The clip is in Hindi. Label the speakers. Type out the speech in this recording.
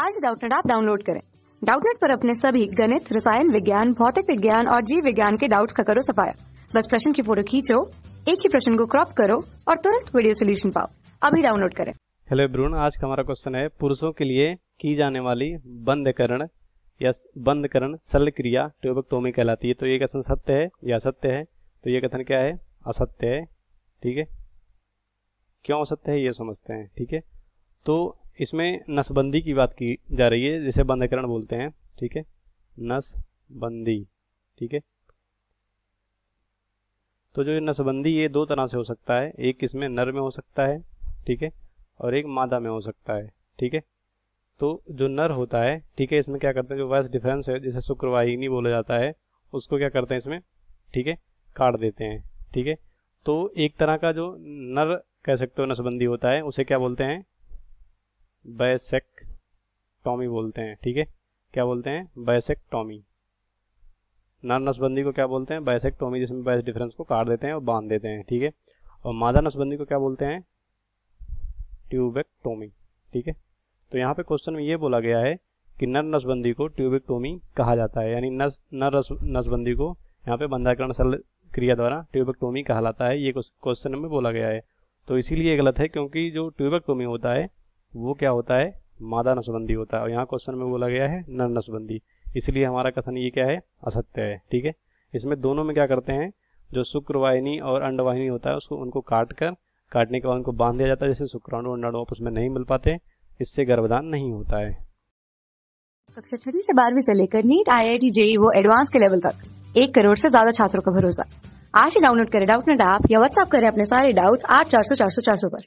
Speaker 1: आज डाउटनेट आप डाउनलोड करें डाउटनेट पर अपने सभी गणित रसायन विज्ञान भौतिक विज्ञान और जीव विज्ञान के डाउट्स का करो सफाया बस प्रश्न की फोटो खींचो एक ही प्रश्न को क्रॉप करो और तुरंत वीडियो सोल्यूशन पाओ अभी डाउनलोड करें हेलो ब्रून आज का हमारा क्वेश्चन है पुरुषों के लिए की जाने वाली बंधकरण या बंधकरण सरल क्रिया ट्यूबक्टोमी कहलाती है तो ये कथन सत्य है या असत्य है तो ये कथन क्या है असत्य है ठीक है क्यों असत्य है ये समझते हैं ठीक है तो इसमें नसबंदी की बात की जा रही है जिसे बंधकरण बोलते हैं ठीक है नसबंदी ठीक है तो जो नसबंदी ये दो तरह से हो सकता है एक इसमें नर में हो सकता है ठीक है और एक मादा में हो सकता है ठीक है तो जो नर होता है ठीक है इसमें क्या करते हैं जो वैस डिफरेंस है जिसे शुक्रवाहिनी बोला जाता है उसको क्या करते हैं इसमें ठीक है काट देते हैं ठीक है तो एक तरह का जो नर कह सकते हो नसबंदी होता है उसे क्या बोलते हैं बैसेक टॉमी बोलते हैं ठीक है क्या बोलते हैं बैसेक टॉमी नर नसबंदी को क्या बोलते हैं बैसेक टॉमी जिसमें बैस डिफरेंस को काट देते हैं और बांध देते हैं ठीक है और मादा नसबंदी को क्या बोलते हैं ट्यूबेक टॉमी ठीक है तो यहाँ पे क्वेश्चन में ये बोला गया है कि नर नसबंदी को ट्यूबिक टोमी कहा जाता है यानी नस नर नसबंदी को यहाँ पे बंधाकरण सरल क्रिया द्वारा कहा कहलाता है ये क्वेश्चन में बोला गया है तो इसीलिए गलत है क्योंकि जो ट्यूबेक्टोमी होता है वो क्या होता है मादा नसबंदी होता है और यहाँ क्वेश्चन में बोला गया है नर नसबंदी इसलिए हमारा कथन ये क्या है असत्य है ठीक है इसमें दोनों में क्या करते हैं जो शुक्रवाहिनी और अंडवाहिनी होता है उसको उनको काट कर काटने के बाद उनको बांध दिया जाता है जैसे शुक्राणु और नड़ आपस में नहीं मिल पाते इससे गर्भदान नहीं होता है कक्षा छठी से बारहवीं से लेकर NEET I I T JEE वो एडवांस के लेवल तक एक करोड़ से ज्यादा छात्रों का भरोसा आज ही डाउनलोड करें डाउट नेट ऐप या व्हाट्सएप करें अपने सारे डाउट्स आठ चार सौ चार सौ चार सौ पर